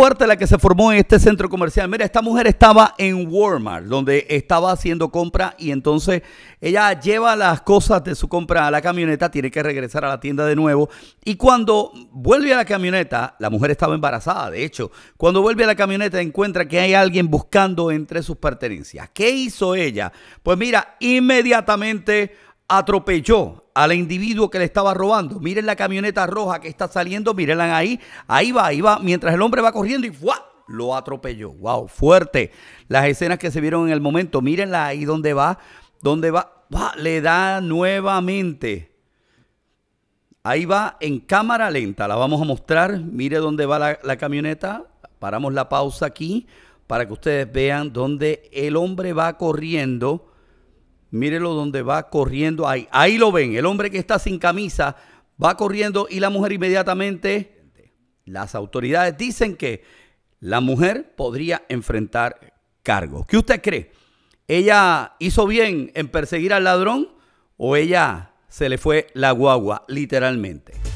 fuerte la que se formó en este centro comercial. Mira, esta mujer estaba en Walmart, donde estaba haciendo compra y entonces ella lleva las cosas de su compra a la camioneta, tiene que regresar a la tienda de nuevo y cuando vuelve a la camioneta, la mujer estaba embarazada, de hecho, cuando vuelve a la camioneta encuentra que hay alguien buscando entre sus pertenencias. ¿Qué hizo ella? Pues mira, inmediatamente atropelló al individuo que le estaba robando. Miren la camioneta roja que está saliendo, mírenla ahí. Ahí va, ahí va, mientras el hombre va corriendo y ¡fua! lo atropelló. ¡Wow! Fuerte. Las escenas que se vieron en el momento, mírenla ahí donde va, donde va, le da nuevamente. Ahí va en cámara lenta, la vamos a mostrar. Mire dónde va la, la camioneta. Paramos la pausa aquí para que ustedes vean dónde el hombre va corriendo Mírelo donde va corriendo. Ahí, ahí lo ven. El hombre que está sin camisa va corriendo y la mujer inmediatamente. Las autoridades dicen que la mujer podría enfrentar cargos. ¿Qué usted cree? ¿Ella hizo bien en perseguir al ladrón o ella se le fue la guagua, literalmente?